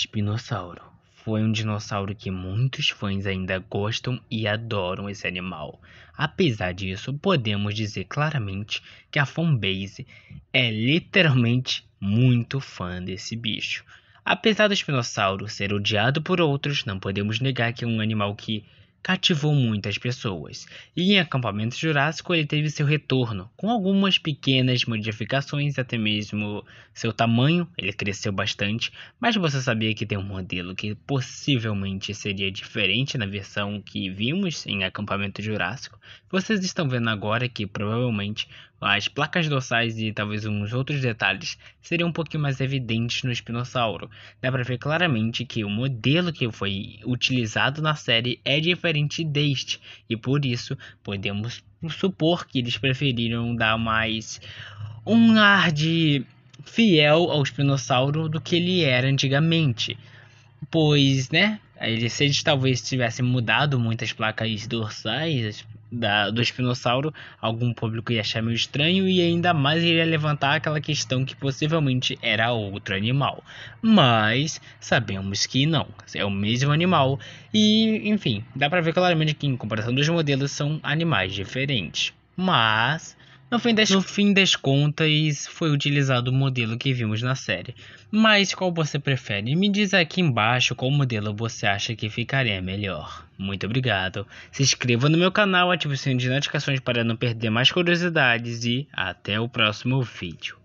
espinossauro. Foi um dinossauro que muitos fãs ainda gostam e adoram esse animal. Apesar disso, podemos dizer claramente que a fanbase é literalmente muito fã desse bicho. Apesar do espinossauro ser odiado por outros, não podemos negar que é um animal que cativou muitas pessoas, e em Acampamento Jurássico ele teve seu retorno, com algumas pequenas modificações, até mesmo seu tamanho, ele cresceu bastante, mas você sabia que tem um modelo que possivelmente seria diferente na versão que vimos em Acampamento Jurássico. Vocês estão vendo agora que provavelmente as placas dorsais e talvez uns outros detalhes seriam um pouquinho mais evidentes no espinossauro. Dá para ver claramente que o modelo que foi utilizado na série é diferente deste, e por isso podemos supor que eles preferiram dar mais um ar de fiel ao espinossauro do que ele era antigamente. Pois, né? Ele, se eles talvez tivessem mudado muitas placas dorsais, da, do espinossauro, algum público ia achar meio estranho e ainda mais iria levantar aquela questão que possivelmente era outro animal. Mas sabemos que não, é o mesmo animal e, enfim, dá para ver claramente que em comparação dos modelos são animais diferentes. Mas no fim, das, no fim das contas, foi utilizado o modelo que vimos na série. Mas qual você prefere? Me diz aqui embaixo qual modelo você acha que ficaria melhor. Muito obrigado. Se inscreva no meu canal, ative o sininho de notificações para não perder mais curiosidades e até o próximo vídeo.